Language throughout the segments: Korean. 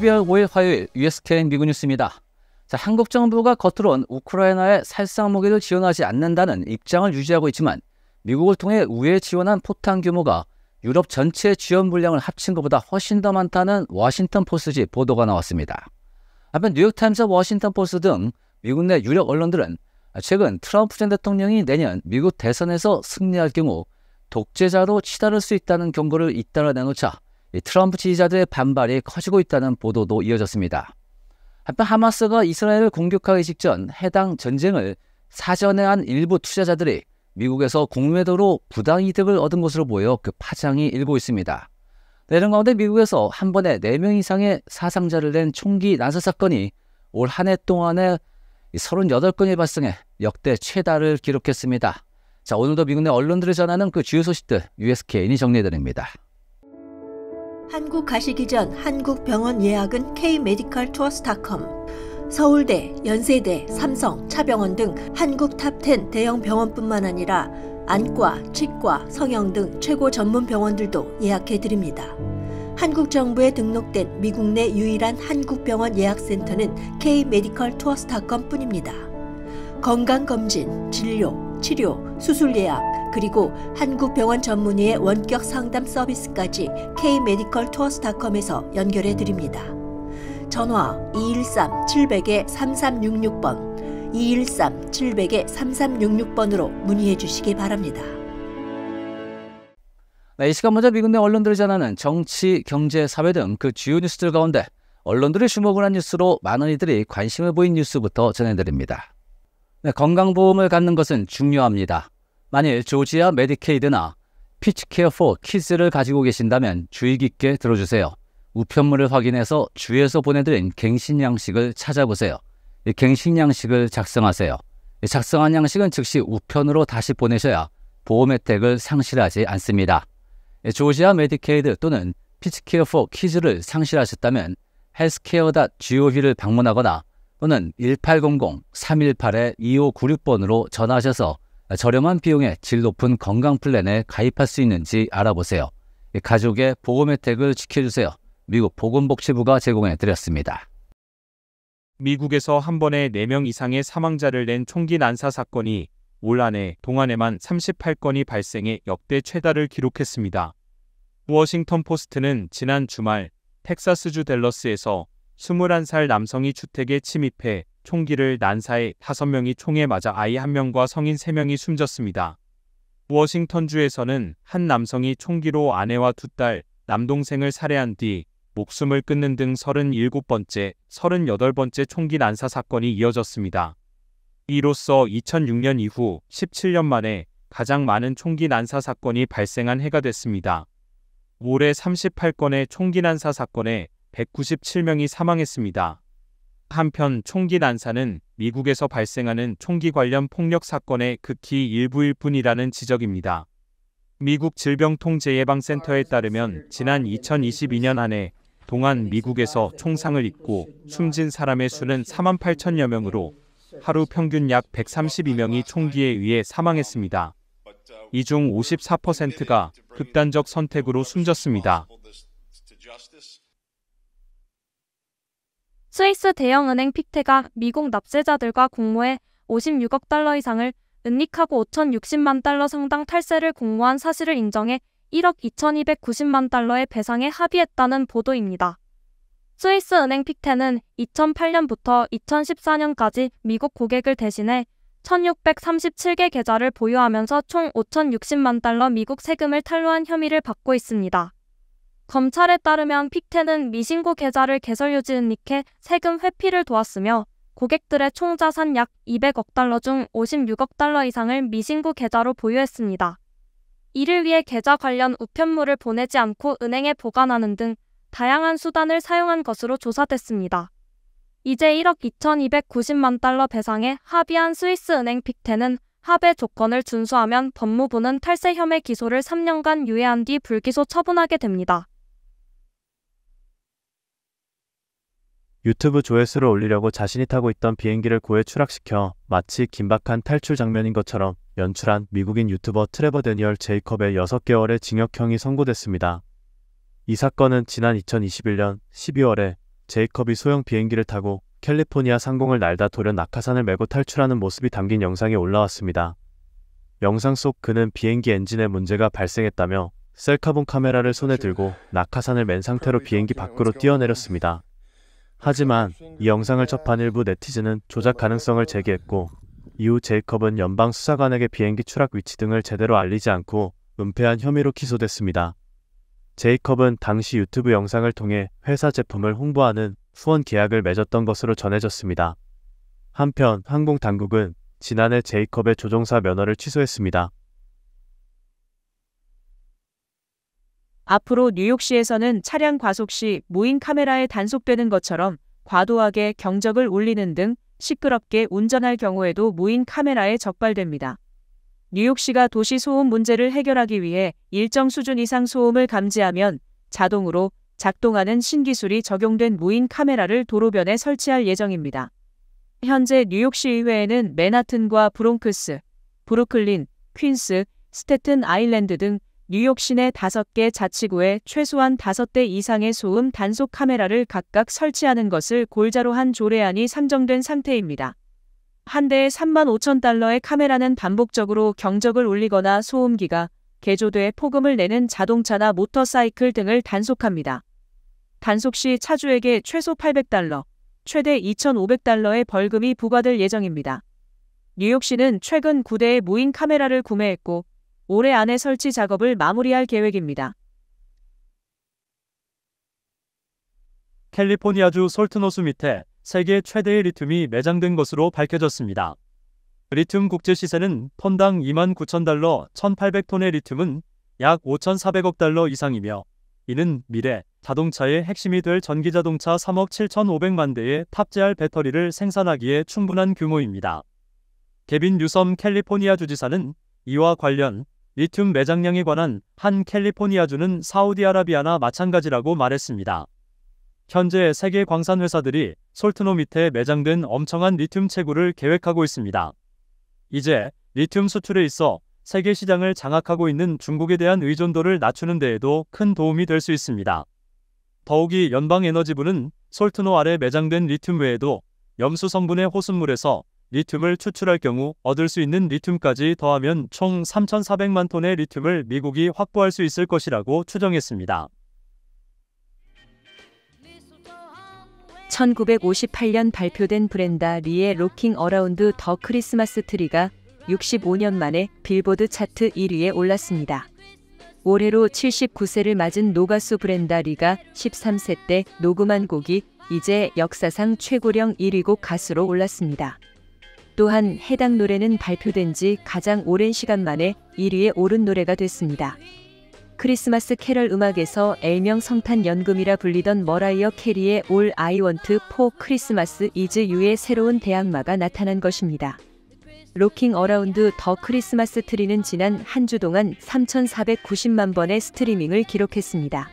12월 5일 화요일 USKN 미국 뉴스입니다. 자, 한국 정부가 겉으론 우크라이나에 살상 무기를 지원하지 않는다는 입장을 유지하고 있지만 미국을 통해 우회 지원한 포탄 규모가 유럽 전체 지원 물량을 합친 것보다 훨씬 더 많다는 워싱턴 포스지 보도가 나왔습니다. 앞면 뉴욕타임스 워싱턴 포스 등 미국 내 유력 언론들은 최근 트럼프 전 대통령이 내년 미국 대선에서 승리할 경우 독재자로 치달을 수 있다는 경고를 잇따라 내놓자 트럼프 지지자들의 반발이 커지고 있다는 보도도 이어졌습니다. 한편 하마스가 이스라엘을 공격하기 직전 해당 전쟁을 사전에 한 일부 투자자들이 미국에서 공매도로 부당 이득을 얻은 것으로 보여 그 파장이 일고 있습니다. 네, 이런 가운데 미국에서 한 번에 4명 이상의 사상자를 낸 총기 난사 사건이 올 한 해 동안에 38건이 발생해 역대 최다를 기록했습니다. 자, 오늘도 미국 내언론들을 전하는 그 주요 소식들 u s k 인이 정리해드립니다. 한국 가시기 전 한국 병원 예약은 K메디컬 투어스닷컴 서울대, 연세대, 삼성, 차병원 등 한국 탑10 대형 병원뿐만 아니라 안과, 치과, 성형 등 최고 전문 병원들도 예약해 드립니다. 한국 정부에 등록된 미국 내 유일한 한국 병원 예약센터는 K메디컬 투어스닷컴뿐입니다. 건강검진, 진료, 치료, 수술 예약, 그리고 한국병원 전문의의 원격 상담 서비스까지 K메디컬 투어스닷컴에서 연결해 드립니다. 전화 213-700-3366번, 213-700-3366번으로 문의해 주시기 바랍니다. 네, 이 시간 먼저 미국 내 언론들이 전하는 정치, 경제, 사회 등 그 주요 뉴스들 가운데 언론들이 주목을 한 뉴스로 많은 이들이 관심을 보인 뉴스부터 전해드립니다. 네, 건강보험을 갖는 것은 중요합니다. 만일 조지아 메디케이드나 피치케어 4 키즈를 가지고 계신다면 주의 깊게 들어주세요. 우편물을 확인해서 주에서 보내드린 갱신 양식을 찾아보세요. 갱신 양식을 작성하세요. 작성한 양식은 즉시 우편으로 다시 보내셔야 보험 혜택을 상실하지 않습니다. 조지아 메디케이드 또는 피치케어 4 키즈를 상실하셨다면 헬스케어.gov를 방문하거나 또는 1800-318-2596번으로 전화하셔서 저렴한 비용에 질 높은 건강 플랜에 가입할 수 있는지 알아보세요. 가족의 보험 혜택을 지켜주세요. 미국 보건복지부가 제공해 드렸습니다. 미국에서 한 번에 4명 이상의 사망자를 낸 총기 난사 사건이 올 한해 동안에만 38건이 발생해 역대 최다를 기록했습니다. 워싱턴 포스트는 지난 주말 텍사스주 댈러스에서 21살 남성이 주택에 침입해 총기를 난사해 다섯 명이 총에 맞아 아이 한명과 성인 세명이 숨졌습니다. 워싱턴주에서는 한 남성이 총기로 아내와 두 딸, 남동생을 살해한 뒤 목숨을 끊는 등 37번째, 38번째 총기 난사 사건이 이어졌습니다. 이로써 2006년 이후 17년 만에 가장 많은 총기 난사 사건이 발생한 해가 됐습니다. 올해 38건의 총기 난사 사건에 197명이 사망했습니다. 한편 총기 난사는 미국에서 발생하는 총기 관련 폭력 사건의 극히 일부일 뿐이라는 지적입니다. 미국 질병통제예방센터에 따르면 지난 2022년 한해 동안 미국에서 총상을 입고 숨진 사람의 수는 4만 8천여 명으로 하루 평균 약 132명이 총기에 의해 사망했습니다. 이 중 54%가 극단적 선택으로 숨졌습니다. 스위스 대형은행 픽테가 미국 납세자들과 공모해 56억 달러 이상을 은닉하고 5,060만 달러 상당 탈세를 공모한 사실을 인정해 1억 2,290만 달러의 배상에 합의했다는 보도입니다. 스위스 은행 픽테는 2008년부터 2014년까지 미국 고객을 대신해 1,637개 계좌를 보유하면서 총 5,060만 달러 미국 세금을 탈루한 혐의를 받고 있습니다. 검찰에 따르면 픽텐은 미신고 계좌를 개설 유지은 니케 세금 회피를 도왔으며 고객들의 총 자산 약 200억 달러 중 56억 달러 이상을 미신고 계좌로 보유했습니다. 이를 위해 계좌 관련 우편물을 보내지 않고 은행에 보관하는 등 다양한 수단을 사용한 것으로 조사됐습니다. 이제 1억 2,290만 달러 배상에 합의한 스위스 은행 픽텐은 합의 조건을 준수하면 법무부는 탈세 혐의 기소를 3년간 유예한 뒤 불기소 처분하게 됩니다. 유튜브 조회수를 올리려고 자신이 타고 있던 비행기를 고해 추락시켜 마치 긴박한 탈출 장면인 것처럼 연출한 미국인 유튜버 트레버 데니얼 제이컵의 6개월의 징역형이 선고됐습니다. 이 사건은 지난 2021년 12월에 제이컵이 소형 비행기를 타고 캘리포니아 상공을 날다 돌연 낙하산을 메고 탈출하는 모습이 담긴 영상이 올라왔습니다. 영상 속 그는 비행기 엔진에 문제가 발생했다며 셀카본 카메라를 손에 들고 낙하산을 맨 상태로 비행기 밖으로 뛰어내렸습니다. 하지만 이 영상을 접한 일부 네티즌은 조작 가능성을 제기했고 이후 제이컵은 연방 수사관에게 비행기 추락 위치 등을 제대로 알리지 않고 은폐한 혐의로 기소됐습니다. 제이컵은 당시 유튜브 영상을 통해 회사 제품을 홍보하는 후원 계약을 맺었던 것으로 전해졌습니다. 한편 항공 당국은 지난해 제이컵의 조종사 면허를 취소했습니다. 앞으로 뉴욕시에서는 차량 과속 시 무인 카메라에 단속되는 것처럼 과도하게 경적을 울리는 등 시끄럽게 운전할 경우에도 무인 카메라에 적발됩니다. 뉴욕시가 도시 소음 문제를 해결하기 위해 일정 수준 이상 소음을 감지하면 자동으로 작동하는 신기술이 적용된 무인 카메라를 도로변에 설치할 예정입니다. 현재 뉴욕시의회에는 맨하튼과 브롱크스, 브루클린, 퀸스, 스태튼 아일랜드 등 뉴욕 시내 5개 자치구에 최소한 5대 이상의 소음 단속 카메라를 각각 설치하는 것을 골자로 한 조례안이 상정된 상태입니다. 한 대에 3만 5천 달러의 카메라는 반복적으로 경적을 울리거나 소음기가 개조돼 폭음을 내는 자동차나 모터사이클 등을 단속합니다. 단속 시 차주에게 최소 800달러, 최대 2,500달러의 벌금이 부과될 예정입니다. 뉴욕시는 최근 9대의 무인 카메라를 구매했고 올해 안에 설치 작업을 마무리할 계획입니다. 캘리포니아주 솔트노스 밑에 세계 최대의 리튬이 매장된 것으로 밝혀졌습니다. 리튬 국제 시세는 톤당 2만 9천 달러 1,800톤의 리튬은 약 5,400억 달러 이상이며 이는 미래 자동차의 핵심이 될 전기자동차 3억 7,500만 대의 탑재할 배터리를 생산하기에 충분한 규모입니다. 개빈 뉴섬 캘리포니아 주지사는 이와 관련 리튬 매장량에 관한 한 캘리포니아주는 사우디아라비아나 마찬가지라고 말했습니다. 현재 세계 광산 회사들이 솔트노 밑에 매장된 엄청한 리튬 채굴을 계획하고 있습니다. 이제 리튬 수출에 있어 세계 시장을 장악하고 있는 중국에 대한 의존도를 낮추는 데에도 큰 도움이 될 수 있습니다. 더욱이 연방에너지부는 솔트노 아래 매장된 리튬 외에도 염수 성분의 호수물에서 리튬을 추출할 경우 얻을 수 있는 리튬까지 더하면 총 3,400만 톤의 리튬을 미국이 확보할 수 있을 것이라고 추정했습니다. 1958년 발표된 브렌다 리의 로킹 어라운드 더 크리스마스 트리가 65년 만에 빌보드 차트 1위에 올랐습니다. 올해로 79세를 맞은 노가수 브렌다 리가 13세 때 녹음한 곡이 이제 역사상 최고령 1위곡 가수로 올랐습니다. 또한 해당 노래는 발표된 지 가장 오랜 시간 만에 1위에 오른 노래가 됐습니다. 크리스마스 캐럴 음악에서 일명 성탄 연금이라 불리던 머라이어 캐리의 All I Want for Christmas Is You의 새로운 대항마가 나타난 것입니다. 로킹 어라운드 더 크리스마스 트리는 지난 한 주 동안 3,490만 번의 스트리밍을 기록했습니다.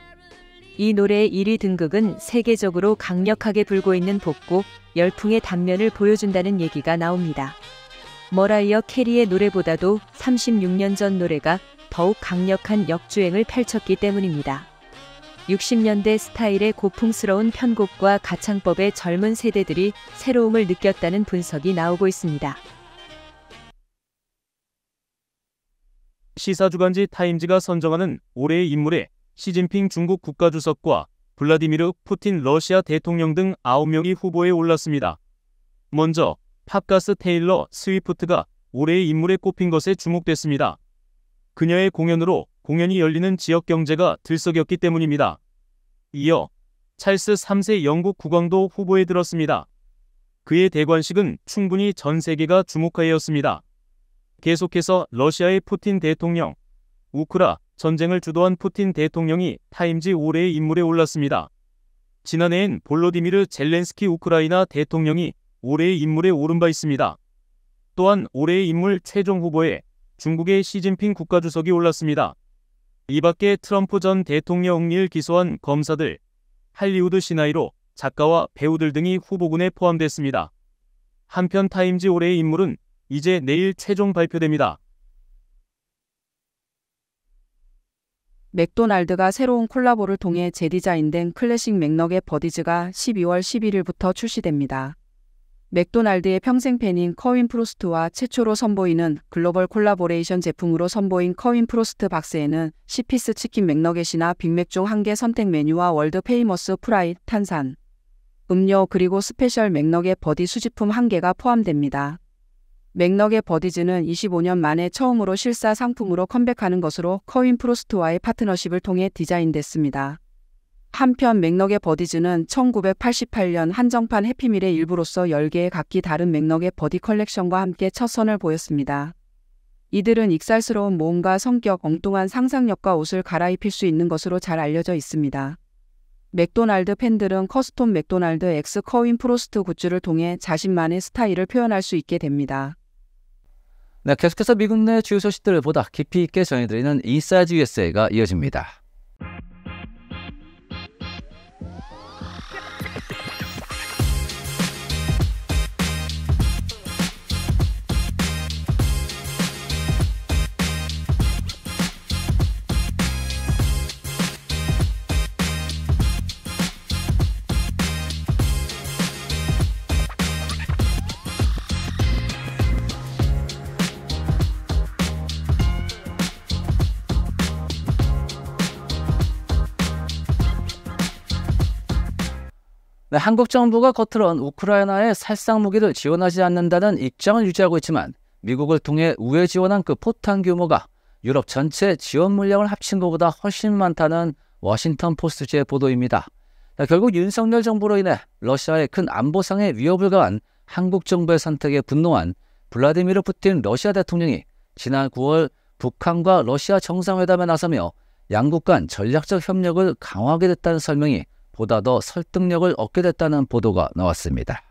이 노래의 1위 등극은 세계적으로 강력하게 불고 있는 복고, 열풍의 단면을 보여준다는 얘기가 나옵니다. 머라이어 캐리의 노래보다도 36년 전 노래가 더욱 강력한 역주행을 펼쳤기 때문입니다. 60년대 스타일의 고풍스러운 편곡과 가창법에 젊은 세대들이 새로움을 느꼈다는 분석이 나오고 있습니다. 시사주간지 타임즈가 선정하는 올해의 인물에 시진핑 중국 국가주석과 블라디미르 푸틴 러시아 대통령 등 9명이 후보에 올랐습니다. 먼저 팝가스 테일러 스위프트가 올해의 인물에 꼽힌 것에 주목됐습니다. 그녀의 공연으로 공연이 열리는 지역 경제가 들썩였기 때문입니다. 이어 찰스 3세 영국 국왕도 후보에 들었습니다. 그의 대관식은 충분히 전 세계가 주목하였습니다. 계속해서 러시아의 푸틴 대통령, 우크라, 전쟁을 주도한 푸틴 대통령이 타임지 올해의 인물에 올랐습니다. 지난해엔 볼로디미르 젤렌스키 우크라이나 대통령이 올해의 인물에 오른 바 있습니다. 또한 올해의 인물 최종 후보에 중국의 시진핑 국가주석이 올랐습니다. 이 밖에 트럼프 전 대통령을 기소한 검사들, 할리우드 시나이로 작가와 배우들 등이 후보군에 포함됐습니다. 한편 타임지 올해의 인물은 이제 내일 최종 발표됩니다. 맥도날드가 새로운 콜라보를 통해 재디자인된 클래식 맥너의 버디즈가 12월 11일부터 출시됩니다. 맥도날드의 평생 팬인 커윈 프로스트와 최초로 선보이는 글로벌 콜라보레이션 제품으로 선보인 커윈 프로스트 박스에는 시피스 치킨 맥너겟이나 빅맥 중 한 개 선택 메뉴와 월드 페이머스 프라이, 탄산, 음료 그리고 스페셜 맥너겟 버디 수집품 한 개가 포함됩니다. 맥너의 버디즈는 25년 만에 처음으로 실사 상품으로 컴백하는 것으로 커윈 프로스트와의 파트너십을 통해 디자인됐습니다. 한편 맥너의 버디즈는 1988년 한정판 해피밀의 일부로서 10개의 각기 다른 맥너의 버디 컬렉션과 함께 첫 선을 보였습니다. 이들은 익살스러운 몸과 성격, 엉뚱한 상상력과 옷을 갈아입힐 수 있는 것으로 잘 알려져 있습니다. 맥도날드 팬들은 커스톰 맥도날드 X 커윈 프로스트 굿즈를 통해 자신만의 스타일을 표현할 수 있게 됩니다. 네, 계속해서 미국 내 주요 소식들을 보다 깊이 있게 전해드리는 인사이즈 USA가 이어집니다. 네, 한국 정부가 겉으로는 우크라이나에 살상 무기를 지원하지 않는다는 입장을 유지하고 있지만 미국을 통해 우회 지원한 그 포탄 규모가 유럽 전체 지원 물량을 합친 것보다 훨씬 많다는 워싱턴 포스트지의 보도입니다. 결국 윤석열 정부로 인해 러시아의 큰 안보상의 위협을 가한 한국 정부의 선택에 분노한 블라디미르 푸틴 러시아 대통령이 지난 9월 북한과 러시아 정상회담에 나서며 양국 간 전략적 협력을 강화하게 됐다는 설명이 보다 더 설득력을 얻게 됐다는 보도가 나왔습니다.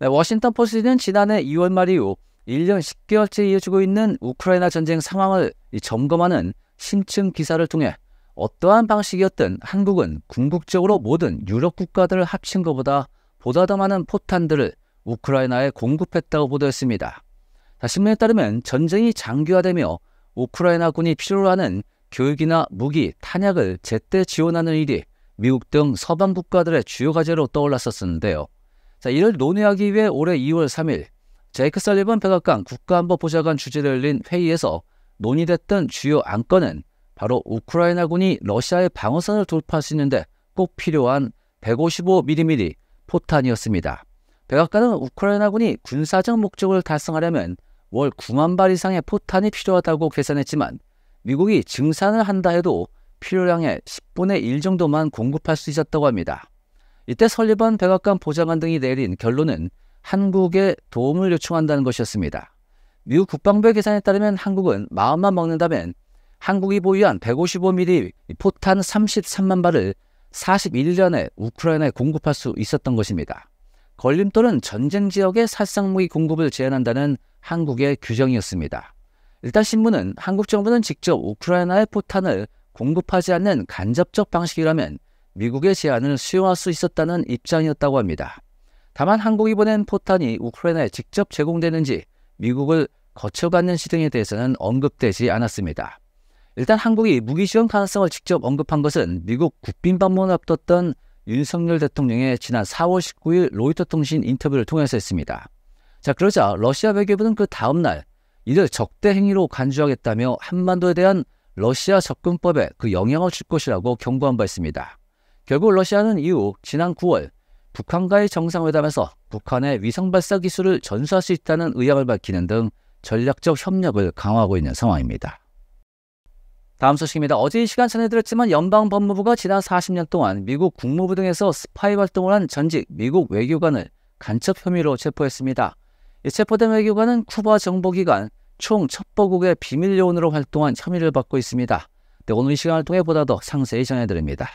네, 워싱턴 포스트는 지난해 2월 말 이후 1년 10개월째 이어지고 있는 우크라이나 전쟁 상황을 점검하는 심층 기사를 통해 어떠한 방식이었든 한국은 궁극적으로 모든 유럽 국가들을 합친 것보다 보다 더 많은 포탄들을 우크라이나에 공급했다고 보도했습니다. 신문에 따르면 전쟁이 장기화되며 우크라이나 군이 필요로 하는 교육이나 무기, 탄약을 제때 지원하는 일이 미국 등 서방 국가들의 주요 과제로 떠올랐었는데요. 자, 이를 논의하기 위해 올해 2월 3일 제이크 설리번 백악관 국가안보보좌관 주재를 열린 회의에서 논의됐던 주요 안건은 바로 우크라이나군이 러시아의 방어선을 돌파할 수 있는데 꼭 필요한 155mm 포탄이었습니다. 백악관은 우크라이나군이 군사적 목적을 달성하려면 월 9만 발 이상의 포탄이 필요하다고 계산했지만 미국이 증산을 한다 해도 필요량의 10분의 1 정도만 공급할 수 있었다고 합니다. 이때 설립한 백악관 보좌관 등이 내린 결론은 한국에 도움을 요청한다는 것이었습니다. 미국 국방부의 계산에 따르면 한국은 마음만 먹는다면 한국이 보유한 155mm 포탄 33만 발을 41년에 우크라이나에 공급할 수 있었던 것입니다. 걸림돌은 전쟁 지역의 살상 무기 공급을 제한한다는 한국의 규정이었습니다. 일단 신문은 한국 정부는 직접 우크라이나의 포탄을 공급하지 않는 간접적 방식이라면 미국의 제안을 수용할 수 있었다는 입장이었다고 합니다. 다만 한국이 보낸 포탄이 우크라이나에 직접 제공되는지 미국을 거쳐받는시 등에 대해서는 언급되지 않았습니다. 일단 한국이 무기 지원 가능성을 직접 언급한 것은 미국 국빈 방문을 앞뒀던 윤석열 대통령의 지난 4월 19일 로이터 통신 인터뷰를 통해서 했습니다. 자 그러자 러시아 외교부는 그 다음날 이를 적대 행위로 간주하겠다며 한반도에 대한 러시아 접근법에 그 영향을 줄 것이라고 경고한 바 있습니다. 결국 러시아는 이후 지난 9월 북한과의 정상회담에서 북한의 위성 발사 기술을 전수할 수 있다는 의향을 밝히는 등 전략적 협력을 강화하고 있는 상황입니다. 다음 소식입니다. 어제 이 시간 전해드렸지만 연방 법무부가 지난 40년 동안 미국 국무부 등에서 스파이 활동을 한 전직 미국 외교관을 간첩 혐의로 체포했습니다. 이 체포된 외교관은 쿠바 정보기관 총 첩보국의 비밀 요원으로 활동한 혐의를 받고 있습니다. 네, 오늘 이 시간을 통해 보다 더 상세히 전해드립니다.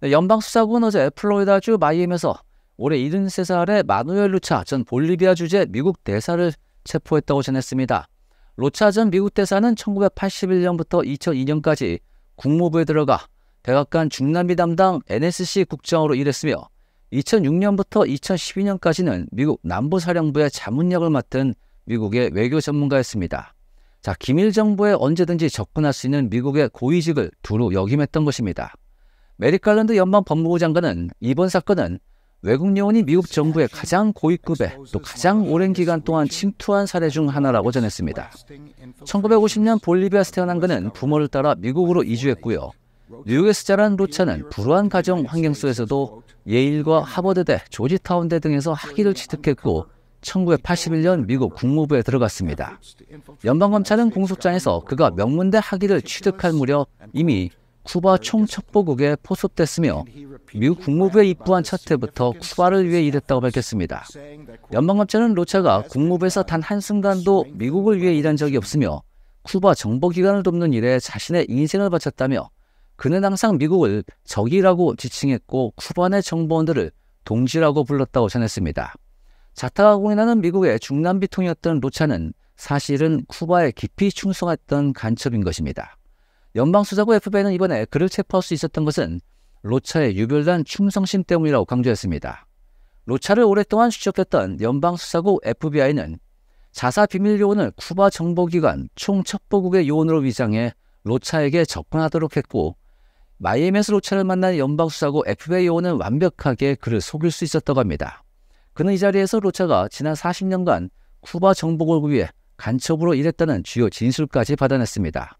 네, 연방수사국은 어제 플로리다주 마이애미에서 올해 73살의 마누엘 루차 전 볼리비아 주재 미국 대사를 체포했다고 전했습니다. 로차 전 미국 대사는 1981년부터 2002년까지 국무부에 들어가 백악관 중남미 담당 NSC 국장으로 일했으며 2006년부터 2012년까지는 미국 남부사령부의 자문역을 맡은 미국의 외교 전문가였습니다. 자, 기밀 정보에 언제든지 접근할 수 있는 미국의 고위직을 두루 역임했던 것입니다. 메리칼랜드 연방 법무부 장관은 이번 사건은 외국 요원이 미국 정부의 가장 고위급에 또 가장 오랜 기간 동안 침투한 사례 중 하나라고 전했습니다. 1950년 볼리비아에서 태어난 그는 부모를 따라 미국으로 이주했고요. 뉴욕에서 자란 로차는 불우한 가정 환경 속에서도 예일과 하버드대, 조지타운대 등에서 학위를 취득했고 1981년 미국 국무부에 들어갔습니다. 연방검찰은 공소장에서 그가 명문대 학위를 취득할 무렵 이미 쿠바 총첩보국에 포섭됐으며 미국 국무부에 입부한 첫 해부터 쿠바를 위해 일했다고 밝혔습니다. 연방검찰은 로차가 국무부에서 단 한순간도 미국을 위해 일한 적이 없으며 쿠바 정보기관을 돕는 일에 자신의 인생을 바쳤다며 그는 항상 미국을 적이라고 지칭했고 쿠바 내 정보원들을 동지라고 불렀다고 전했습니다. 자타가 공인하는 미국의 중남비 통이었던 로차는 사실은 쿠바에 깊이 충성했던 간첩인 것입니다. 연방수사국 FBI는 이번에 그를 체포할 수 있었던 것은 로차의 유별난 충성심 때문이라고 강조했습니다. 로차를 오랫동안 추적했던 연방수사국 FBI는 자사 비밀 요원을 쿠바 정보기관 총첩보국의 요원으로 위장해 로차에게 접근하도록 했고 마이애미에서 로차를 만난 연방수사국 FBI 요원은 완벽하게 그를 속일 수 있었다고 합니다. 그는 이 자리에서 로차가 지난 40년간 쿠바 정복을 위해 간첩으로 일했다는 주요 진술까지 받아냈습니다.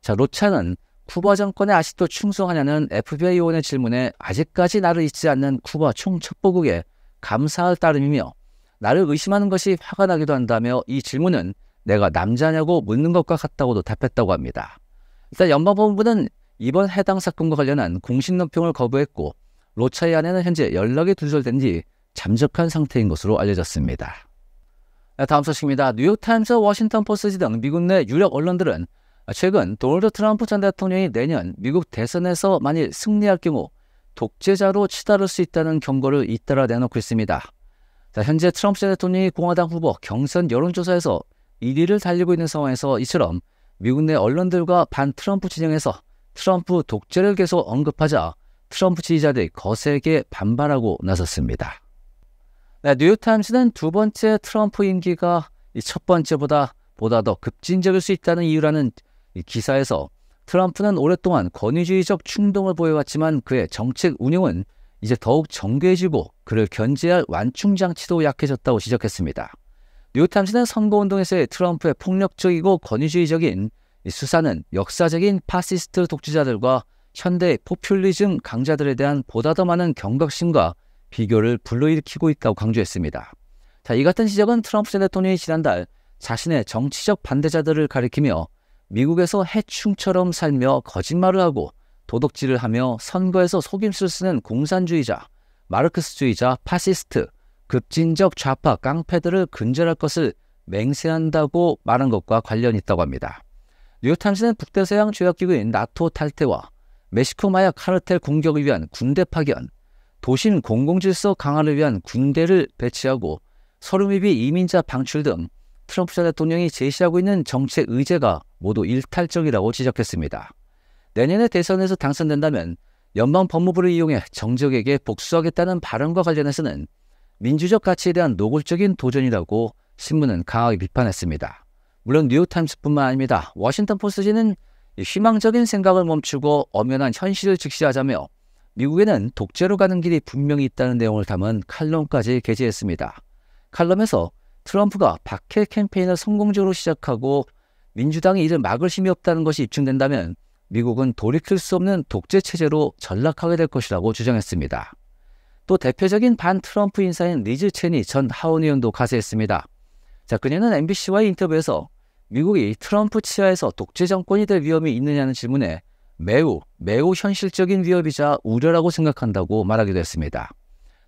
자, 로차는 쿠바 정권에 아직도 충성하냐는 FBI 원의 질문에 아직까지 나를 잊지 않는 쿠바 총첩보국에 감사할 따름이며 나를 의심하는 것이 화가 나기도 한다며 이 질문은 내가 남자냐고 묻는 것과 같다고도 답했다고 합니다. 일단 연방법원부는 이번 해당 사건과 관련한 공식 논평을 거부했고 로차의 아내는 현재 연락이 두절된 지 잠적한 상태인 것으로 알려졌습니다. 네, 다음 소식입니다. 뉴욕타임스, 워싱턴 포스트 등 미국 내 유력 언론들은 최근 도널드 트럼프 전 대통령이 내년 미국 대선에서 만일 승리할 경우 독재자로 치달을 수 있다는 경고를 잇따라 내놓고 있습니다. 자, 현재 트럼프 전 대통령이 공화당 후보 경선 여론조사에서 1위를 달리고 있는 상황에서 이처럼 미국 내 언론들과 반 트럼프 진영에서 트럼프 독재를 계속 언급하자 트럼프 지지자들이 거세게 반발하고 나섰습니다. 네, 뉴욕타임스는 두 번째 트럼프 임기가 첫 번째보다 보다 더 급진적일 수 있다는 이유라는 기사에서 트럼프는 오랫동안 권위주의적 충동을 보여왔지만 그의 정책 운영은 이제 더욱 정교해지고 그를 견제할 완충장치도 약해졌다고 지적했습니다. 뉴욕타임스는 선거운동에서의 트럼프의 폭력적이고 권위주의적인 수사는 역사적인 파시스트 독재자들과 현대 포퓰리즘 강자들에 대한 보다 더 많은 경각심과 비교를 불러일으키고 있다고 강조했습니다. 자, 이 같은 지적은 트럼프 전 대통령이 지난달 자신의 정치적 반대자들을 가리키며 미국에서 해충처럼 살며 거짓말을 하고 도덕질을 하며 선거에서 속임수를 쓰는 공산주의자, 마르크스주의자, 파시스트, 급진적 좌파 깡패들을 근절할 것을 맹세한다고 말한 것과 관련이 있다고 합니다. 뉴욕타임스는 북대서양 조약기구인 나토 탈퇴와 멕시코 마약 카르텔 공격을 위한 군대 파견, 도심 공공질서 강화를 위한 군대를 배치하고 서름미비 이민자 방출 등 트럼프 전 대통령이 제시하고 있는 정책 의제가 모두 일탈적이라고 지적했습니다. 내년에 대선에서 당선된다면 연방 법무부를 이용해 정적에게 복수하겠다는 발언과 관련해서는 민주적 가치에 대한 노골적인 도전이라고 신문은 강하게 비판했습니다. 물론 뉴욕타임스뿐만 아닙니다. 워싱턴 포스지는 희망적인 생각을 멈추고 엄연한 현실을 직시하자며 미국에는 독재로 가는 길이 분명히 있다는 내용을 담은 칼럼까지 게재했습니다. 칼럼에서 트럼프가 박해 캠페인을 성공적으로 시작하고 민주당이 이를 막을 힘이 없다는 것이 입증된다면 미국은 돌이킬 수 없는 독재 체제로 전락하게 될 것이라고 주장했습니다. 또 대표적인 반 트럼프 인사인 리즈 체니 전 하원의원도 가세했습니다. 자, 그녀는 MBC와의 인터뷰에서 미국이 트럼프 치하에서 독재 정권이 될 위험이 있느냐는 질문에 매우 매우 현실적인 위협이자 우려라고 생각한다고 말하기도 했습니다.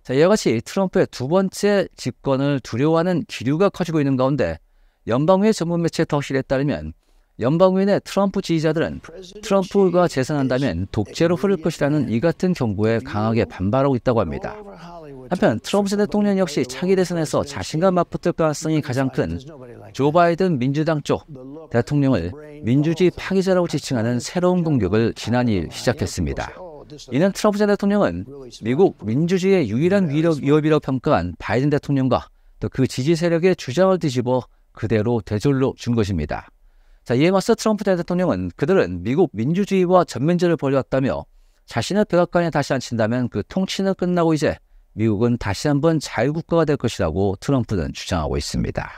자, 이와 같이 트럼프의 두 번째 집권을 두려워하는 기류가 커지고 있는 가운데 연방회 전문 매체 더실에 따르면 연방위원회 트럼프 지지자들은 트럼프가 재선한다면 독재로 흐를 것이라는 이 같은 경고에 강하게 반발하고 있다고 합니다. 한편 트럼프 대통령 역시 차기 대선에서 자신감 맞붙을 가능성이 가장 큰 조 바이든 민주당 쪽 대통령을 민주주의 파괴자라고 지칭하는 새로운 공격을 지난 2일 시작했습니다. 이는 트럼프 대통령은 미국 민주주의의 유일한 위협이라고 평가한 바이든 대통령과 또 그 지지 세력의 주장을 뒤집어 그대로 되졸로 준 것입니다. 자, 이에 맞서 트럼프 대통령은 그들은 미국 민주주의와 전면전을 벌여왔다며 자신의 백악관에 다시 앉힌다면 그 통치는 끝나고 이제 미국은 다시 한번 자유국가가 될 것이라고 트럼프는 주장하고 있습니다.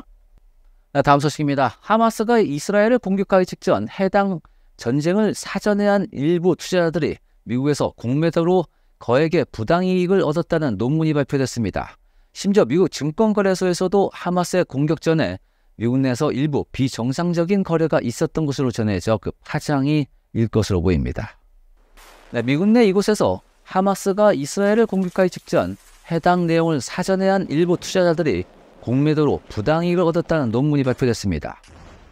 다음 소식입니다. 하마스가 이스라엘을 공격하기 직전 해당 전쟁을 사전에 한 일부 투자자들이 미국에서 공매도로 거액의 부당이익을 얻었다는 논문이 발표됐습니다. 심지어 미국 증권거래소에서도 하마스의 공격 전에 미국 내에서 일부 비정상적인 거래가 있었던 것으로 전해져 그 파장이 일 것으로 보입니다. 네, 미국 내 이곳에서 하마스가 이스라엘을 공격하기 직전 해당 내용을 사전에 한 일부 투자자들이 공매도로 부당이익을 얻었다는 논문이 발표됐습니다.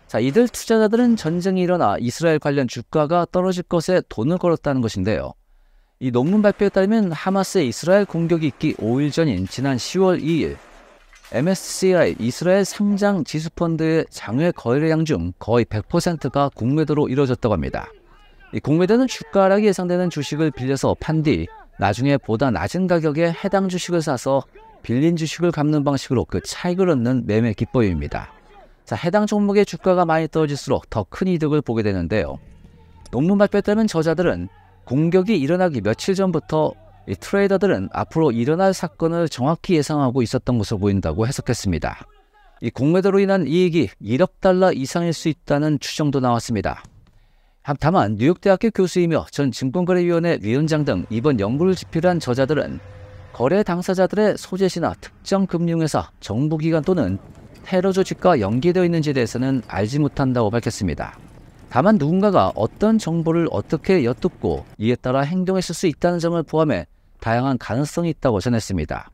자, 이들 투자자들은 전쟁이 일어나 이스라엘 관련 주가가 떨어질 것에 돈을 걸었다는 것인데요. 이 논문 발표에 따르면 하마스의 이스라엘 공격이 있기 5일 전인 지난 10월 2일 MSCI 이스라엘 상장 지수펀드의 장외 거래량 중 거의 100%가 공매도로 이루어졌다고 합니다. 이 공매도는 주가락이 예상되는 주식을 빌려서 판 뒤 나중에 보다 낮은 가격에 해당 주식을 사서 빌린 주식을 갚는 방식으로 그 차익을 얻는 매매 기법입니다. 자, 해당 종목의 주가가 많이 떨어질수록 더 큰 이득을 보게 되는데요. 논문 발표 때문 저자들은 공격이 일어나기 며칠 전부터 이 트레이더들은 앞으로 일어날 사건을 정확히 예상하고 있었던 것으로 보인다고 해석했습니다. 이 공매도로 인한 이익이 1억 달러 이상일 수 있다는 추정도 나왔습니다. 다만 뉴욕대학교 교수이며 전 증권거래위원회 위원장 등 이번 연구를 집필한 저자들은 거래 당사자들의 소재시나 특정 금융회사, 정부기관 또는 테러 조직과 연계되어 있는지에 대해서는 알지 못한다고 밝혔습니다. 다만 누군가가 어떤 정보를 어떻게 엿듣고 이에 따라 행동했을 수 있다는 점을 포함해 다양한 가능성이 있다고 전했습니다.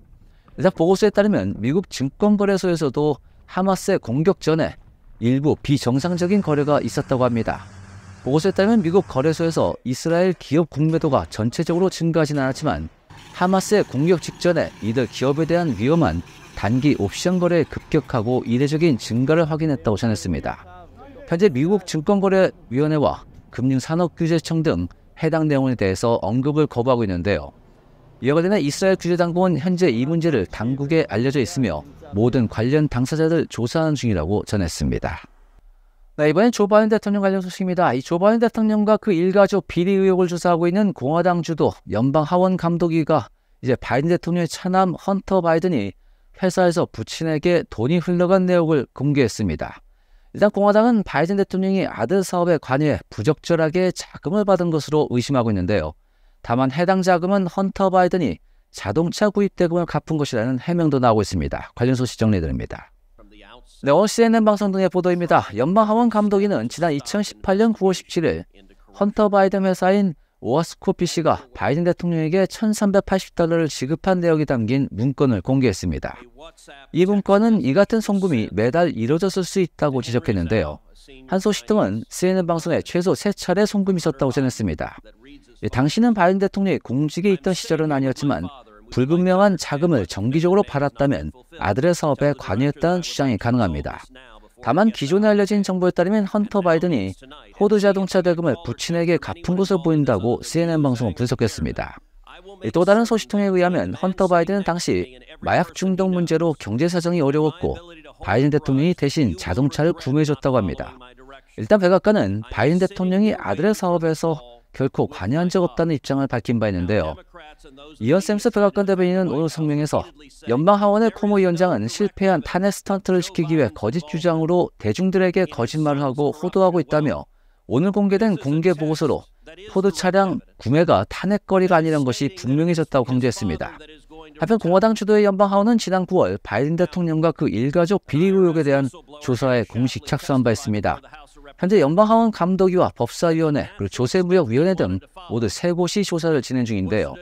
일단 보고서에 따르면 미국 증권거래소에서도 하마스의 공격 전에 일부 비정상적인 거래가 있었다고 합니다. 보고서에 따르면 미국 거래소에서 이스라엘 기업 공매도가 전체적으로 증가하진 않았지만 하마스의 공격 직전에 이들 기업에 대한 위험한 단기 옵션 거래에 급격하고 이례적인 증가를 확인했다고 전했습니다. 현재 미국 증권거래위원회와 금융산업규제청 등 해당 내용에 대해서 언급을 거부하고 있는데요. 이와 관련해 이스라엘 규제당국은 현재 이 문제를 당국에 알려져 있으며 모든 관련 당사자들 조사하는 중이라고 전했습니다. 네, 이번엔 조 바이든 대통령 관련 소식입니다. 이 조 바이든 대통령과 그 일가족 비리 의혹을 조사하고 있는 공화당 주도 연방 하원 감독위가 이제 바이든 대통령의 차남 헌터 바이든이 회사에서 부친에게 돈이 흘러간 내용을 공개했습니다. 일단 공화당은 바이든 대통령이 아들 사업에 관여해 부적절하게 자금을 받은 것으로 의심하고 있는데요. 다만 해당 자금은 헌터 바이든이 자동차 구입 대금을 갚은 것이라는 해명도 나오고 있습니다. 관련 소식 정리드립니다. 네, 어 CNN 방송 등의 보도입니다. 연방 하원 감독인은 지난 2018년 9월 17일 헌터 바이든 회사인 오스코피 씨가 바이든 대통령에게 1380달러를 지급한 내역이 담긴 문건을 공개했습니다. 이 문건은 이 같은 송금이 매달 이뤄졌을 수 있다고 지적했는데요. 한 소식 등은 CNN 방송에 최소 3차례 송금이 있었다고 전했습니다. 예, 당신은 바이든 대통령의 공직에 있던 시절은 아니었지만 불분명한 자금을 정기적으로 받았다면 아들의 사업에 관여했다는 주장이 가능합니다. 다만 기존에 알려진 정보에 따르면 헌터 바이든이 포드 자동차 대금을 부친에게 갚은 것으로 보인다고 CNN 방송은 분석했습니다. 예, 또 다른 소식통에 의하면 헌터 바이든은 당시 마약 중독 문제로 경제 사정이 어려웠고 바이든 대통령이 대신 자동차를 구매해줬다고 합니다. 일단 백악관은 바이든 대통령이 아들의 사업에서 결코 관여한 적 없다는 입장을 밝힌 바 있는데요. 이어 샘스 백악관 대변인은 오늘 성명에서 연방 하원의 코모 위원장은 실패한 탄핵 스턴트를 시키기 위해 거짓 주장으로 대중들에게 거짓말을 하고 호도하고 있다며 오늘 공개된 공개 보고서로 포드 차량 구매가 탄핵거리가 아니란 것이 분명해졌다고 강조했습니다. 한편 공화당 주도의 연방 하원은 지난 9월 바이든 대통령과 그 일가족 비리 의혹에 대한 조사에 공식 착수한 바 있습니다. 현재 연방하원 감독위와 법사위원회 그리고 조세무역위원회 등 모두 세 곳이 조사를 진행 중인데요.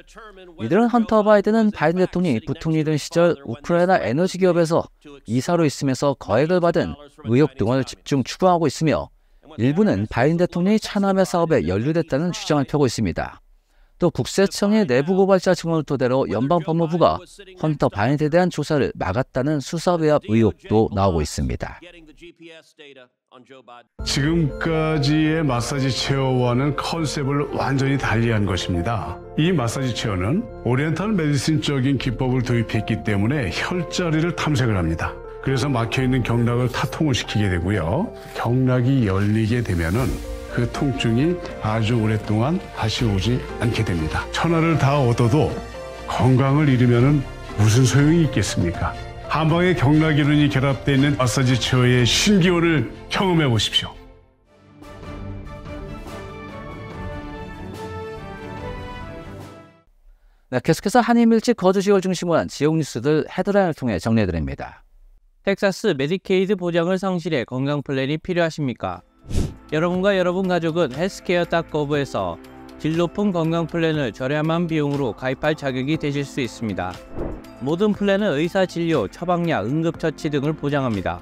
이들은 헌터 바이든은 바이든 대통령이 부통령던 시절 우크라이나 에너지 기업에서 이사로 있으면서 거액을 받은 의혹 등을 집중 추구하고 있으며 일부는 바이든 대통령이 차남의 사업에 연루됐다는 주장을 펴고 있습니다. 또 국세청의 내부 고발자 증언을 토대로 연방 법무부가 헌터 바이든에 대한 조사를 막았다는 수사 외압 의혹도 나오고 있습니다. 지금까지의 마사지 체어와는 컨셉을 완전히 달리한 것입니다. 이 마사지 체어는 오리엔탈 메디신적인 기법을 도입했기 때문에 혈자리를 탐색을 합니다. 그래서 막혀있는 경락을 타통을 시키게 되고요. 경락이 열리게 되면은 그 통증이 아주 오랫동안 다시 오지 않게 됩니다. 천하를 다 얻어도 건강을 잃으면 무슨 소용이 있겠습니까? 한방의 경락이론이 결합되어 있는 마사지 체어의 신기원을 경험해 보십시오. 네, 계속해서 한인밀집 거주 지역을 중심으로 한 지역 뉴스들 헤드라인을 통해 정리해드립니다. 텍사스 메디케이드 보장을 상실해 건강 플랜이 필요하십니까? 여러분과 여러분 가족은 헬스케어 닷거브에서 질 높은 건강 플랜을 저렴한 비용으로 가입할 자격이 되실 수 있습니다. 모든 플랜은 의사 진료, 처방약, 응급처치 등을 보장합니다.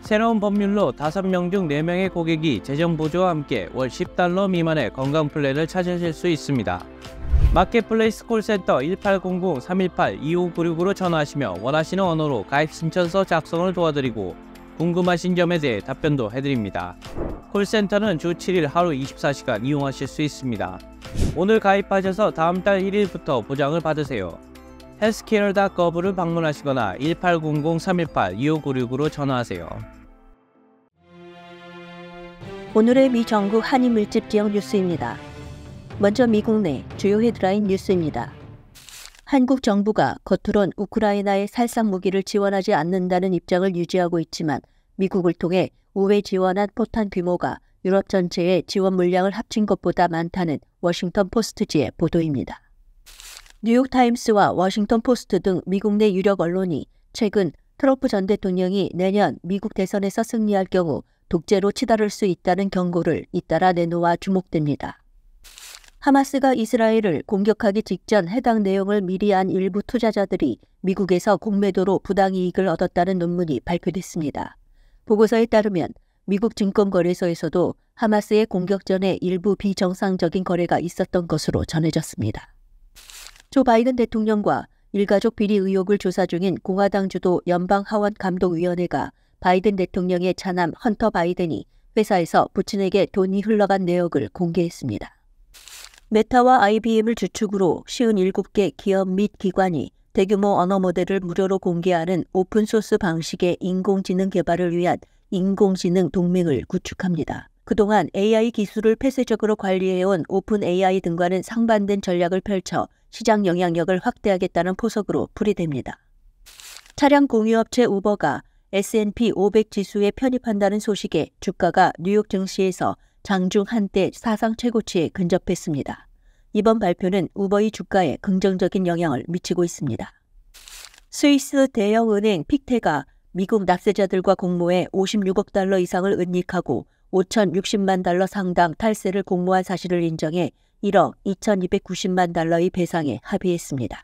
새로운 법률로 5명 중 4명의 고객이 재정 보조와 함께 월 10달러 미만의 건강 플랜을 찾으실 수 있습니다. 마켓플레이스 콜센터 1800-318-2596으로 전화하시며 원하시는 언어로 가입 신청서 작성을 도와드리고 궁금하신 점에 대해 답변도 해드립니다. 콜센터는 주 7일 하루 24시간 이용하실 수 있습니다. 오늘 가입하셔서 다음 달 1일부터 보장을 받으세요. 헬스케어.gov를 방문하시거나 1800-318-2596으로 전화하세요. 오늘의 미정국 한인 물집 지역 뉴스입니다. 먼저 미국 내 주요 헤드라인 뉴스입니다. 한국 정부가 겉으론 우크라이나에 살상 무기를 지원하지 않는다는 입장을 유지하고 있지만 미국을 통해 우회 지원한 포탄 규모가 유럽 전체의 지원 물량을 합친 것보다 많다는 워싱턴 포스트지의 보도입니다. 뉴욕타임스와 워싱턴 포스트 등 미국 내 유력 언론이 최근 트럼프 전 대통령이 내년 미국 대선에서 승리할 경우 독재로 치달을 수 있다는 경고를 잇따라 내놓아 주목됩니다. 하마스가 이스라엘을 공격하기 직전 해당 내용을 미리 안 일부 투자자들이 미국에서 공매도로 부당이익을 얻었다는 논문이 발표됐습니다. 보고서에 따르면 미국 증권거래소에서도 하마스의 공격 전에 일부 비정상적인 거래가 있었던 것으로 전해졌습니다. 조 바이든 대통령과 일가족 비리 의혹을 조사 중인 공화당 주도 연방하원 감독위원회가 바이든 대통령의 차남 헌터 바이든이 회사에서 부친에게 돈이 흘러간 내역을 공개했습니다. 메타와 IBM을 주축으로 57개 기업 및 기관이 대규모 언어 모델을 무료로 공개하는 오픈소스 방식의 인공지능 개발을 위한 인공지능 동맹을 구축합니다. 그동안 AI 기술을 폐쇄적으로 관리해온 오픈 AI 등과는 상반된 전략을 펼쳐 시장 영향력을 확대하겠다는 포석으로 풀이됩니다. 차량 공유업체 우버가 S&P 500 지수에 편입한다는 소식에 주가가 뉴욕 증시에서 장중 한때 사상 최고치에 근접했습니다. 이번 발표는 우버의 주가에 긍정적인 영향을 미치고 있습니다. 스위스 대형은행 픽테가 미국 납세자들과 공모해 56억 달러 이상을 은닉하고 5,060만 달러 상당 탈세를 공모한 사실을 인정해 1억 2,290만 달러의 배상에 합의했습니다.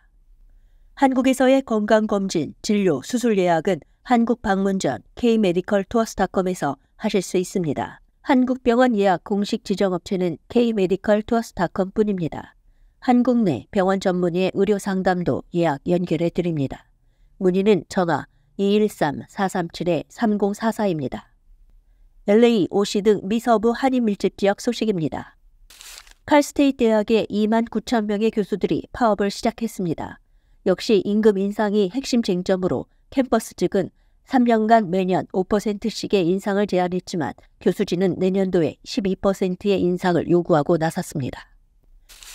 한국에서의 건강검진, 진료, 수술 예약은 한국 방문 전 k 메디컬 투어스닷컴에서 하실 수 있습니다. 한국병원 예약 공식 지정업체는 K-메디컬 투어스닷컴뿐입니다. 한국 내 병원 전문의의 의료 상담도 예약 연결해 드립니다. 문의는 전화 213-437-3044입니다. LA, OC 등 미서부 한인 밀집 지역 소식입니다. 칼스테이트 대학의 2만 9천 명의 교수들이 파업을 시작했습니다. 역시 임금 인상이 핵심 쟁점으로 캠퍼스 측은 3년간 매년 5%씩의 인상을 제안했지만 교수진은 내년도에 12%의 인상을 요구하고 나섰습니다.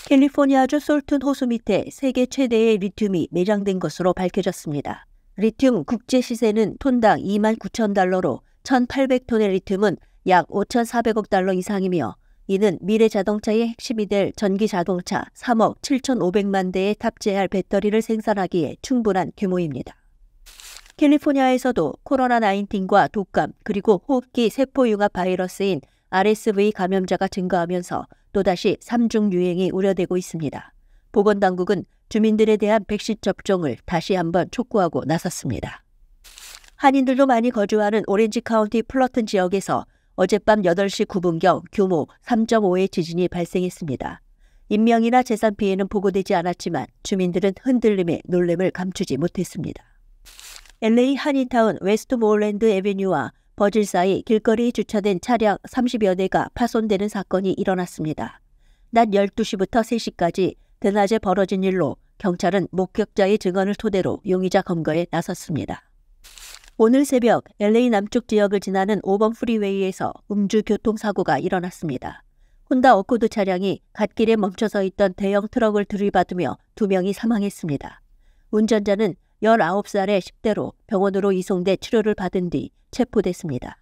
캘리포니아주 솔튼 호수 밑에 세계 최대의 리튬이 매장된 것으로 밝혀졌습니다. 리튬 국제 시세는 톤당 2만 9천 달러로 1,800톤의 리튬은 약 5,400억 달러 이상이며 이는 미래 자동차의 핵심이 될 전기 자동차 3억 7,500만 대에 탑재할 배터리를 생산하기에 충분한 규모입니다. 캘리포니아에서도 코로나19과 독감 그리고 호흡기 세포융합 바이러스인 RSV 감염자가 증가하면서 또다시 3중 유행이 우려되고 있습니다. 보건당국은 주민들에 대한 백신 접종을 다시 한번 촉구하고 나섰습니다. 한인들도 많이 거주하는 오렌지 카운티 플러튼 지역에서 어젯밤 8시 9분경 규모 3.5의 지진이 발생했습니다. 인명이나 재산 피해는 보고되지 않았지만 주민들은 흔들림에 놀림을 감추지 못했습니다. LA 한인타운 웨스트모랜드 에베뉴와 버질 사이 길거리 주차된 차량 30여 대가 파손되는 사건이 일어났습니다. 낮 12시부터 3시까지 대낮에 벌어진 일로 경찰은 목격자의 증언을 토대로 용의자 검거에 나섰습니다. 오늘 새벽 LA 남쪽 지역을 지나는 5번 프리웨이에서 음주 교통사고가 일어났습니다. 혼다 어쿠드 차량이 갓길에 멈춰서 있던 대형 트럭을 들이받으며 두 명이 사망했습니다. 운전자는 19살에 10대로 병원으로 이송돼 치료를 받은 뒤 체포됐습니다.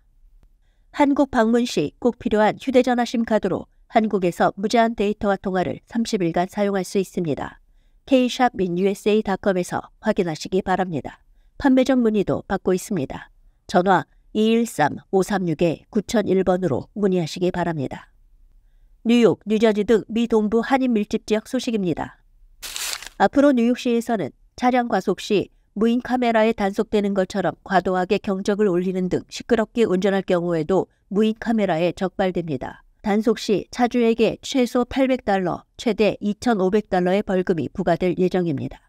한국 방문 시 꼭 필요한 휴대전화 심카드로 한국에서 무제한 데이터와 통화를 30일간 사용할 수 있습니다. k s h o p u s a c o m 에서 확인하시기 바랍니다. 판매점 문의도 받고 있습니다. 전화 213-536-9001번으로 문의하시기 바랍니다. 뉴욕, 뉴저지 등 미 동부 한인 밀집 지역 소식입니다. 앞으로 뉴욕시에서는 차량 과속 시 무인 카메라에 단속되는 것처럼 과도하게 경적을 올리는 등 시끄럽게 운전할 경우에도 무인 카메라에 적발됩니다. 단속 시 차주에게 최소 800달러, 최대 2,500달러의 벌금이 부과될 예정입니다.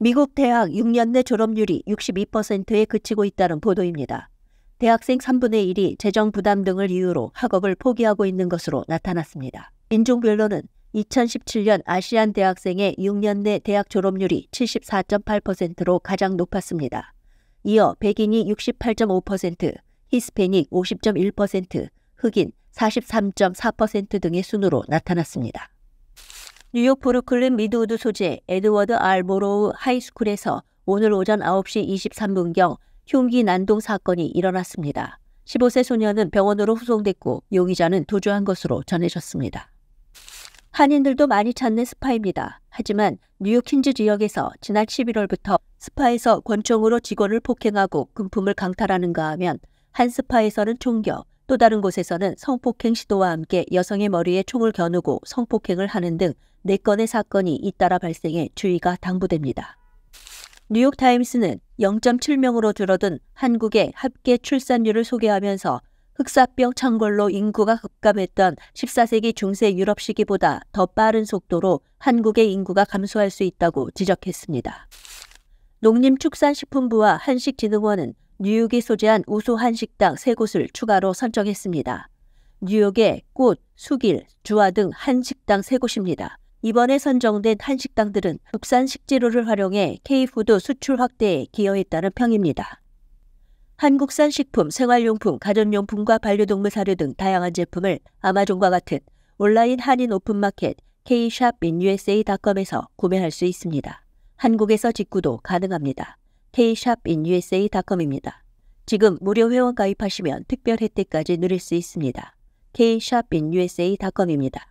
미국 대학 6년 내 졸업률이 62%에 그치고 있다는 보도입니다. 대학생 3분의 1이 재정 부담 등을 이유로 학업을 포기하고 있는 것으로 나타났습니다. 인종별로는 2017년 아시안 대학생의 6년 내 대학 졸업률이 74.8%로 가장 높았습니다. 이어 백인이 68.5%, 히스패닉 50.1%, 흑인 43.4% 등의 순으로 나타났습니다. 뉴욕 브루클린 미드우드 소재 에드워드 알 모로우 하이스쿨에서 오늘 오전 9시 23분경 흉기 난동 사건이 일어났습니다. 15세 소년은 병원으로 후송됐고 용의자는 도주한 것으로 전해졌습니다. 한인들도 많이 찾는 스파입니다. 하지만 뉴욕 킨즈 지역에서 지난 11월부터 스파에서 권총으로 직원을 폭행하고 금품을 강탈하는가 하면 한 스파에서는 총격, 또 다른 곳에서는 성폭행 시도와 함께 여성의 머리에 총을 겨누고 성폭행을 하는 등 4건의 사건이 잇따라 발생해 주의가 당부됩니다. 뉴욕타임스는 0.7명으로 줄어든 한국의 합계 출산율을 소개하면서 흑사병 창궐로 인구가 급감했던 14세기 중세 유럽 시기보다 더 빠른 속도로 한국의 인구가 감소할 수 있다고 지적했습니다. 농림축산식품부와 한식진흥원은 뉴욕이 소재한 우수 한식당 세 곳을 추가로 선정했습니다. 뉴욕의 꽃, 수길, 주화 등 한식당 세 곳입니다. 이번에 선정된 한식당들은 국산 식재료를 활용해 K푸드 수출 확대에 기여했다는 평입니다. 한국산 식품, 생활용품, 가전용품과 반려동물 사료 등 다양한 제품을 아마존과 같은 온라인 한인 오픈마켓 kshopinUSA.com에서 구매할 수 있습니다. 한국에서 직구도 가능합니다. kshopinUSA.com입니다. 지금 무료 회원 가입하시면 특별 혜택까지 누릴 수 있습니다. kshopinUSA.com입니다.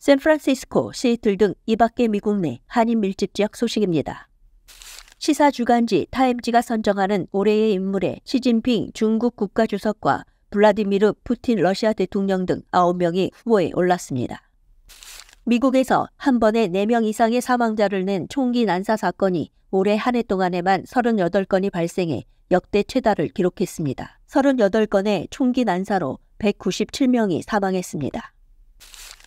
샌프란시스코, 시애틀 등 이밖의 미국 내 한인 밀집 지역 소식입니다. 시사 주간지 타임지가 선정하는 올해의 인물에 시진핑 중국 국가주석과 블라디미르 푸틴 러시아 대통령 등 9명이 후보에 올랐습니다. 미국에서 한 번에 4명 이상의 사망자를 낸 총기 난사 사건이 올해 한 해 동안에만 38건이 발생해 역대 최다를 기록했습니다. 38건의 총기 난사로 197명이 사망했습니다.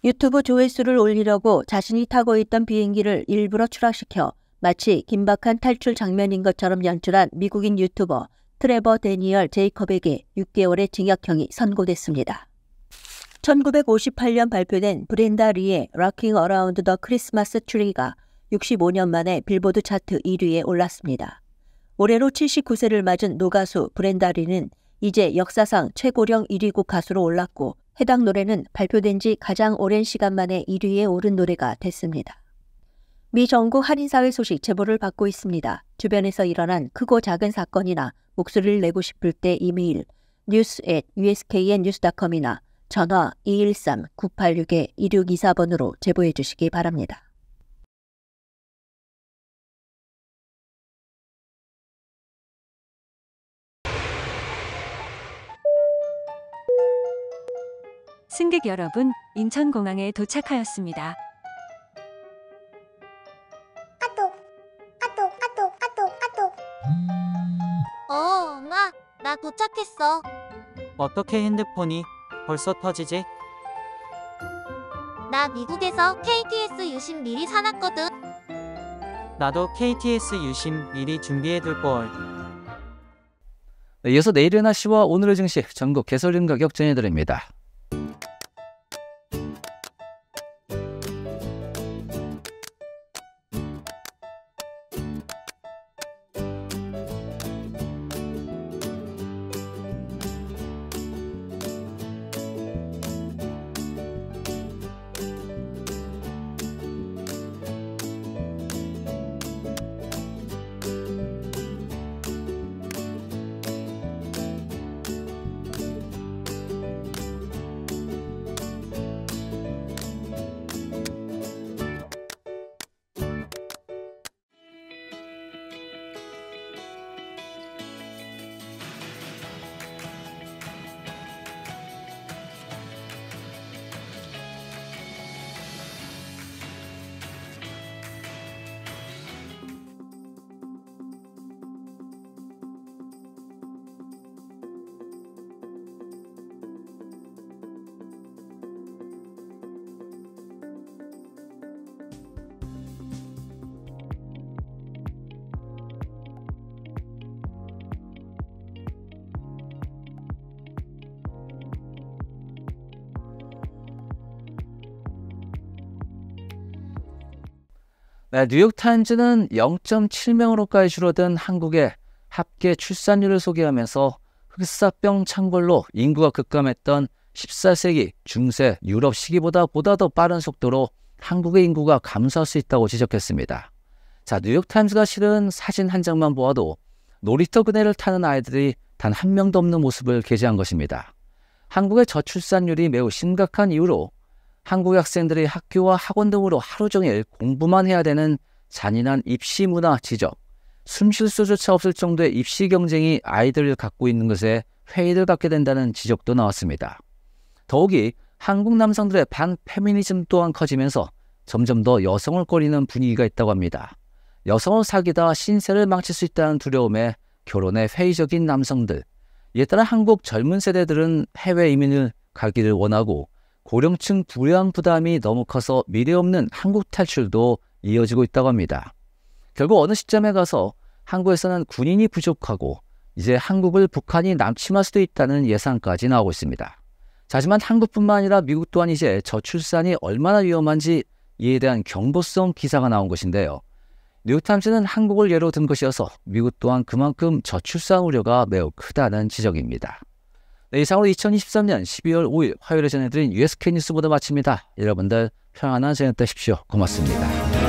유튜브 조회수를 올리려고 자신이 타고 있던 비행기를 일부러 추락시켜 마치 긴박한 탈출 장면인 것처럼 연출한 미국인 유튜버 트레버 데니얼 제이컵에게 6개월의 징역형이 선고됐습니다. 1958년 발표된 브렌다 리의 락킹 어라운드 더 크리스마스 트리가 65년 만에 빌보드 차트 1위에 올랐습니다. 올해로 79세를 맞은 노가수 브렌다 리는 이제 역사상 최고령 1위국 가수로 올랐고 해당 노래는 발표된 지 가장 오랜 시간 만에 1위에 오른 노래가 됐습니다. 미정국할인사회 소식 제보를 받고 있습니다. 주변에서 일어난 크고 작은 사건이나 목소리를 내고 싶을 때 이메일 뉴스 at usknnews.com이나 전화 213-986-1624번으로 제보해 주시기 바랍니다. 승객 여러분, 인천공항에 도착하였습니다. 도착했어. 어떻게 핸드폰이 벌써 터지지? 나 미국에서 KTS 유심 미리 사놨거든. 나도 KTS 유심 미리 준비해둘걸. 네, 이어서 내일은 아씨와 오늘의 증식 전국 개설인 가격 전해드립니다. 네, 뉴욕타임즈는 0.7명으로까지 줄어든 한국의 합계 출산율을 소개하면서 흑사병 창궐로 인구가 급감했던 14세기 중세 유럽 시기보다 보다 더 빠른 속도로 한국의 인구가 감소할 수 있다고 지적했습니다. 자, 뉴욕타임즈가 실은 사진 한 장만 보아도 놀이터 그네를 타는 아이들이 단 한 명도 없는 모습을 게재한 것입니다. 한국의 저출산율이 매우 심각한 이유로 한국 학생들이 학교와 학원 등으로 하루 종일 공부만 해야 되는 잔인한 입시 문화 지적, 숨 쉴 수조차 없을 정도의 입시 경쟁이 아이들을 갖고 있는 것에 회의를 갖게 된다는 지적도 나왔습니다. 더욱이 한국 남성들의 반페미니즘 또한 커지면서 점점 더 여성을 꺼리는 분위기가 있다고 합니다. 여성을 사귀다 신세를 망칠 수 있다는 두려움에 결혼에 회의적인 남성들, 이에 따라 한국 젊은 세대들은 해외 이민을 가기를 원하고 고령층 부양 부담이 너무 커서 미래 없는 한국 탈출도 이어지고 있다고 합니다. 결국 어느 시점에 가서 한국에서는 군인이 부족하고 이제 한국을 북한이 남침할 수도 있다는 예상까지 나오고 있습니다. 하지만 한국뿐만 아니라 미국 또한 이제 저출산이 얼마나 위험한지 이에 대한 경보성 기사가 나온 것인데요. 뉴욕타임스는 한국을 예로 든 것이어서 미국 또한 그만큼 저출산 우려가 매우 크다는 지적입니다. 네, 이상으로 2023년 12월 5일 화요일에 전해드린 USK 뉴스보다 마칩니다. 여러분들 평안한 저녁 되십시오. 고맙습니다.